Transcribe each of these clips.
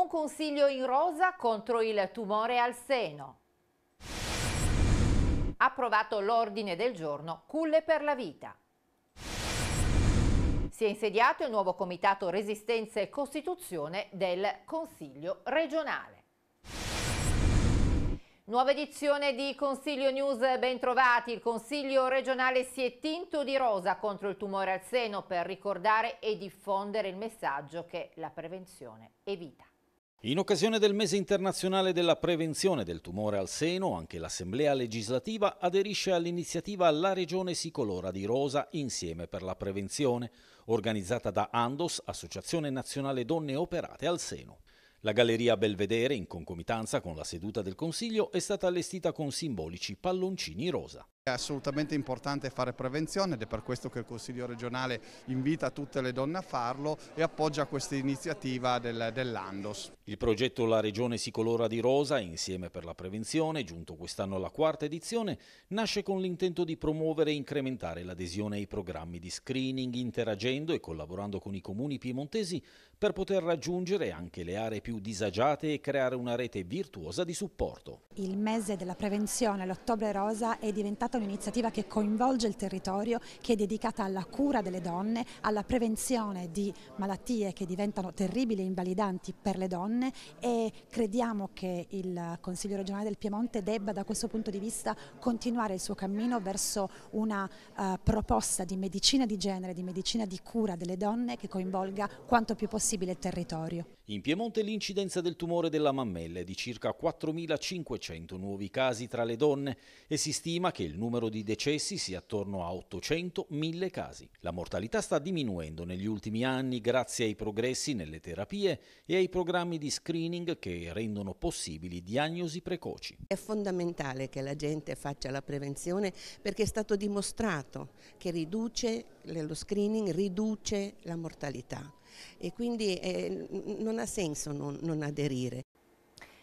Un consiglio in rosa contro il tumore al seno. Approvato l'ordine del giorno Culle per la vita. Si è insediato il nuovo Comitato Resistenza e Costituzione del Consiglio regionale. Nuova edizione di Consiglio News, bentrovati. Il Consiglio regionale si è tinto di rosa contro il tumore al seno per ricordare e diffondere il messaggio che la prevenzione è vita. In occasione del mese internazionale della prevenzione del tumore al seno, anche l'Assemblea legislativa aderisce all'iniziativa La Regione si colora di rosa insieme per la prevenzione, organizzata da Andos, Associazione Nazionale Donne Operate al Seno. La Galleria Belvedere, in concomitanza con la seduta del Consiglio, è stata allestita con simbolici palloncini rosa. È assolutamente importante fare prevenzione ed è per questo che il Consiglio regionale invita tutte le donne a farlo e appoggia questa iniziativa del, dell'Andos. Il progetto La Regione si colora di rosa, insieme per la prevenzione, giunto quest'anno alla quarta edizione, nasce con l'intento di promuovere e incrementare l'adesione ai programmi di screening, interagendo e collaborando con i comuni piemontesi per poter raggiungere anche le aree più disagiate e creare una rete virtuosa di supporto. Il mese della prevenzione, l'ottobre rosa, è diventato un'iniziativa che coinvolge il territorio, che è dedicata alla cura delle donne, alla prevenzione di malattie che diventano terribili e invalidanti per le donne e crediamo che il Consiglio regionale del Piemonte debba da questo punto di vista continuare il suo cammino verso una uh, proposta di medicina di genere, di medicina di cura delle donne che coinvolga quanto più possibile il territorio. In Piemonte l'incidenza del tumore della mammella è di circa 4.500 nuovi casi tra le donne e si stima che il numero numero di decessi sia attorno a 800-1000 casi. La mortalità sta diminuendo negli ultimi anni grazie ai progressi nelle terapie e ai programmi di screening che rendono possibili diagnosi precoci. È fondamentale che la gente faccia la prevenzione perché è stato dimostrato che riduce lo screening, riduce la mortalità e quindi eh, non ha senso non, non aderire.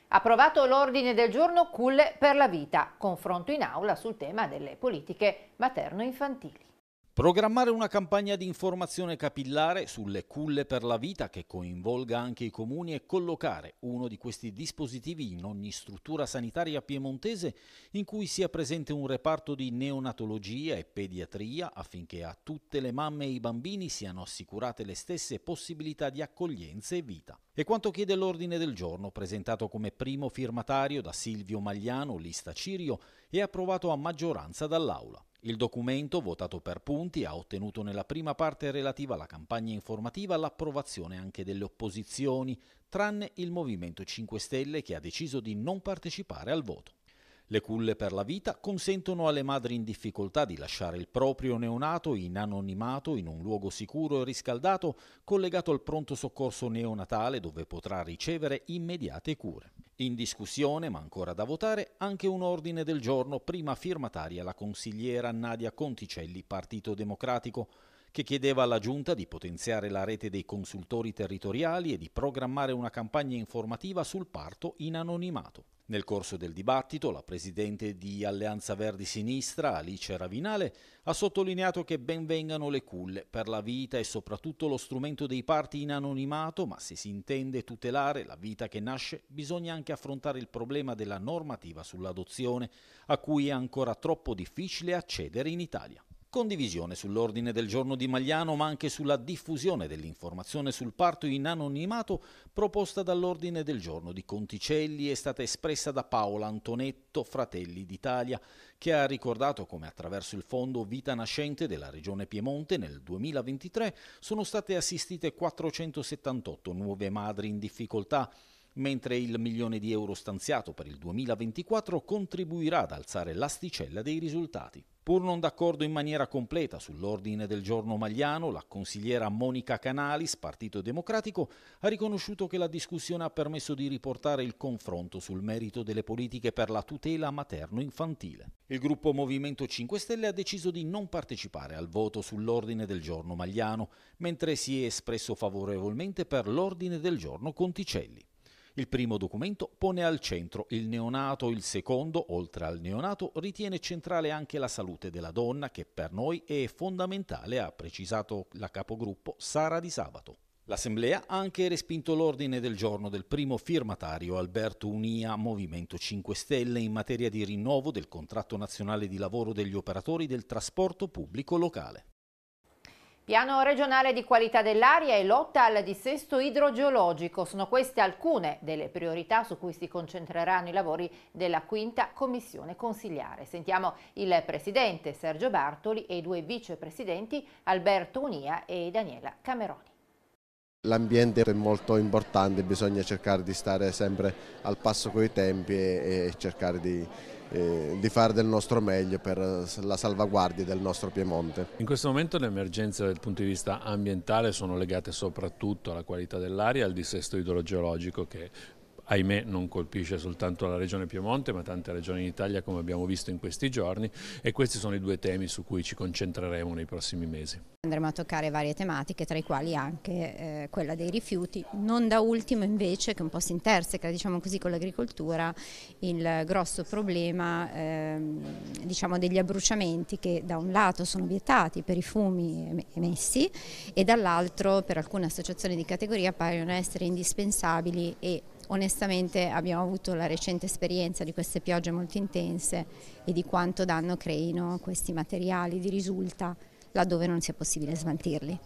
Approvato l'ordine del giorno Culle per la vita, confronto in aula sul tema delle politiche materno-infantili. Programmare una campagna di informazione capillare sulle culle per la vita che coinvolga anche i comuni e collocare uno di questi dispositivi in ogni struttura sanitaria piemontese in cui sia presente un reparto di neonatologia e pediatria affinché a tutte le mamme e i bambini siano assicurate le stesse possibilità di accoglienza e vita. E quanto chiede l'ordine del giorno presentato come primo firmatario da Silvio Magliano, lista Cirio, e approvato a maggioranza dall'Aula. Il documento, votato per punti, ha ottenuto nella prima parte relativa alla campagna informativa l'approvazione anche delle opposizioni, tranne il Movimento 5 Stelle che ha deciso di non partecipare al voto. Le culle per la vita consentono alle madri in difficoltà di lasciare il proprio neonato in anonimato in un luogo sicuro e riscaldato collegato al pronto soccorso neonatale dove potrà ricevere immediate cure. In discussione, ma ancora da votare, anche un ordine del giorno prima firmataria la consigliera Nadia Conticelli, Partito Democratico, che chiedeva alla Giunta di potenziare la rete dei consultori territoriali e di programmare una campagna informativa sul parto in anonimato. Nel corso del dibattito la presidente di Alleanza Verdi Sinistra, Alice Ravinale, ha sottolineato che ben vengano le culle per la vita e soprattutto lo strumento dei parti in anonimato, ma se si intende tutelare la vita che nasce bisogna anche affrontare il problema della normativa sull'adozione, a cui è ancora troppo difficile accedere in Italia. Condivisione sull'ordine del giorno di Magliano, ma anche sulla diffusione dell'informazione sul parto in anonimato proposta dall'ordine del giorno di Conticelli è stata espressa da Paola Antonetto, Fratelli d'Italia, che ha ricordato come attraverso il fondo Vita Nascente della Regione Piemonte nel 2023 sono state assistite 478 nuove madri in difficoltà mentre il milione di euro stanziato per il 2024 contribuirà ad alzare l'asticella dei risultati. Pur non d'accordo in maniera completa sull'ordine del giorno magliano, la consigliera Monica Canalis, Partito Democratico, ha riconosciuto che la discussione ha permesso di riportare il confronto sul merito delle politiche per la tutela materno-infantile. Il gruppo Movimento 5 Stelle ha deciso di non partecipare al voto sull'ordine del giorno magliano, mentre si è espresso favorevolmente per l'ordine del giorno Conticelli. Il primo documento pone al centro il neonato, il secondo, oltre al neonato, ritiene centrale anche la salute della donna, che per noi è fondamentale, ha precisato la capogruppo Sara Di Sabato. L'Assemblea ha anche respinto l'ordine del giorno del primo firmatario Alberto Unia Movimento 5 Stelle in materia di rinnovo del contratto nazionale di lavoro degli operatori del trasporto pubblico locale. Piano regionale di qualità dell'aria e lotta al dissesto idrogeologico sono queste alcune delle priorità su cui si concentreranno i lavori della quinta commissione consigliare. Sentiamo il presidente Sergio Bartoli e i due vicepresidenti Alberto Unia e Daniela Cameroni. L'ambiente è molto importante, bisogna cercare di stare sempre al passo coi tempi e cercare di di fare del nostro meglio per la salvaguardia del nostro Piemonte. In questo momento le emergenze dal punto di vista ambientale sono legate soprattutto alla qualità dell'aria e al dissesto idrogeologico che ahimè non colpisce soltanto la regione Piemonte ma tante regioni in Italia come abbiamo visto in questi giorni e questi sono i due temi su cui ci concentreremo nei prossimi mesi. Andremo a toccare varie tematiche tra i quali anche eh, quella dei rifiuti, non da ultimo invece che un po' si interseca diciamo così, con l'agricoltura il grosso problema eh, diciamo degli abbruciamenti che da un lato sono vietati per i fumi emessi e dall'altro per alcune associazioni di categoria appaiono essere indispensabili e onestamente abbiamo avuto la recente esperienza di queste piogge molto intense e di quanto danno creino questi materiali di risulta laddove non sia possibile smaltirli.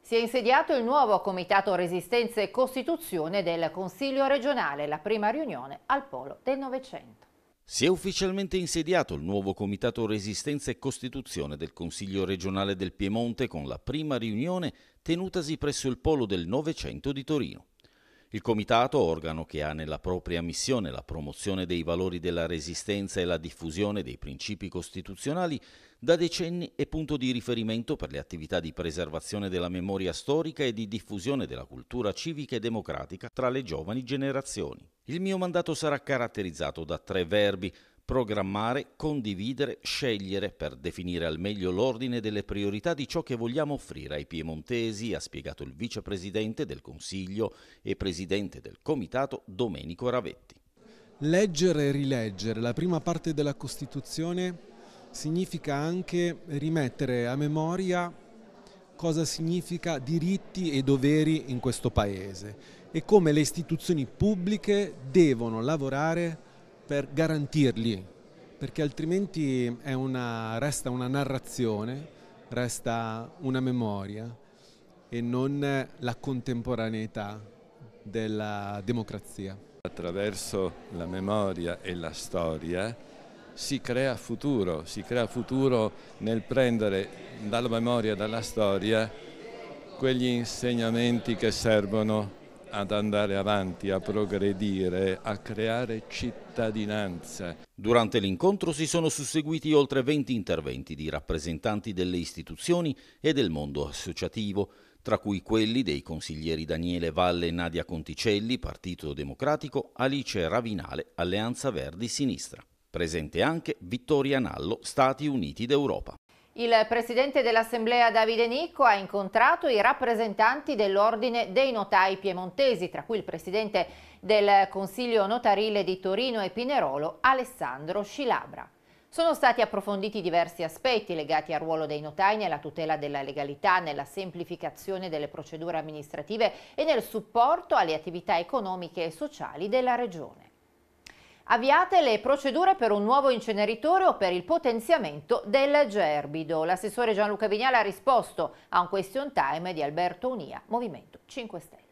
Si è insediato il nuovo Comitato Resistenza e Costituzione del Consiglio regionale, la prima riunione al Polo del Novecento. Si è ufficialmente insediato il nuovo Comitato Resistenza e Costituzione del Consiglio regionale del Piemonte con la prima riunione tenutasi presso il Polo del Novecento di Torino. Il Comitato, organo che ha nella propria missione la promozione dei valori della resistenza e la diffusione dei principi costituzionali, da decenni è punto di riferimento per le attività di preservazione della memoria storica e di diffusione della cultura civica e democratica tra le giovani generazioni. Il mio mandato sarà caratterizzato da tre verbi programmare, condividere, scegliere per definire al meglio l'ordine delle priorità di ciò che vogliamo offrire ai piemontesi, ha spiegato il vicepresidente del Consiglio e presidente del Comitato Domenico Ravetti. Leggere e rileggere la prima parte della Costituzione significa anche rimettere a memoria cosa significa diritti e doveri in questo Paese e come le istituzioni pubbliche devono lavorare per garantirli, perché altrimenti una, resta una narrazione, resta una memoria e non la contemporaneità della democrazia. Attraverso la memoria e la storia si crea futuro, si crea futuro nel prendere dalla memoria e dalla storia quegli insegnamenti che servono ad andare avanti, a progredire, a creare cittadinanza. Durante l'incontro si sono susseguiti oltre 20 interventi di rappresentanti delle istituzioni e del mondo associativo, tra cui quelli dei consiglieri Daniele Valle e Nadia Conticelli, Partito Democratico, Alice Ravinale, Alleanza Verdi Sinistra. Presente anche Vittoria Nallo, Stati Uniti d'Europa. Il presidente dell'Assemblea Davide Nicco ha incontrato i rappresentanti dell'Ordine dei Notai Piemontesi, tra cui il presidente del Consiglio Notarile di Torino e Pinerolo, Alessandro Scilabra. Sono stati approfonditi diversi aspetti legati al ruolo dei notai nella tutela della legalità, nella semplificazione delle procedure amministrative e nel supporto alle attività economiche e sociali della Regione. Avviate le procedure per un nuovo inceneritore o per il potenziamento del Gerbido. L'assessore Gianluca Vignale ha risposto a un question time di Alberto Unia, Movimento 5 Stelle.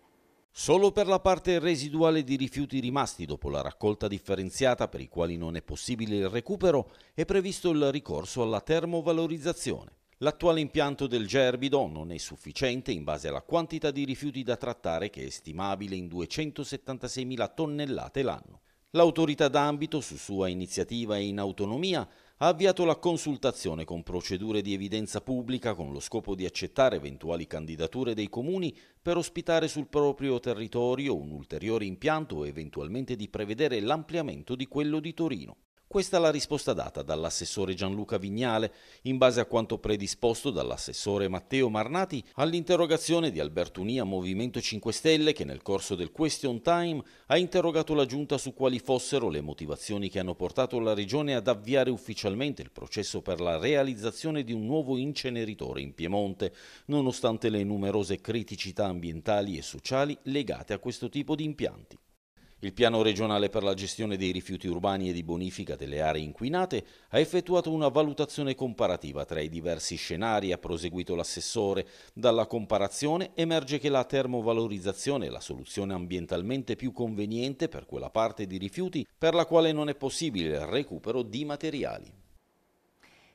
Solo per la parte residuale di rifiuti rimasti dopo la raccolta differenziata per i quali non è possibile il recupero è previsto il ricorso alla termovalorizzazione. L'attuale impianto del Gerbido non è sufficiente in base alla quantità di rifiuti da trattare che è stimabile in 276.000 tonnellate l'anno l'autorità d'ambito, su sua iniziativa e in autonomia, ha avviato la consultazione con procedure di evidenza pubblica con lo scopo di accettare eventuali candidature dei comuni per ospitare sul proprio territorio un ulteriore impianto e eventualmente di prevedere l'ampliamento di quello di Torino. Questa è la risposta data dall'assessore Gianluca Vignale, in base a quanto predisposto dall'assessore Matteo Marnati all'interrogazione di Albertunia Movimento 5 Stelle che nel corso del question time ha interrogato la Giunta su quali fossero le motivazioni che hanno portato la Regione ad avviare ufficialmente il processo per la realizzazione di un nuovo inceneritore in Piemonte, nonostante le numerose criticità ambientali e sociali legate a questo tipo di impianti. Il piano regionale per la gestione dei rifiuti urbani e di bonifica delle aree inquinate ha effettuato una valutazione comparativa tra i diversi scenari, ha proseguito l'assessore. Dalla comparazione emerge che la termovalorizzazione è la soluzione ambientalmente più conveniente per quella parte di rifiuti per la quale non è possibile il recupero di materiali.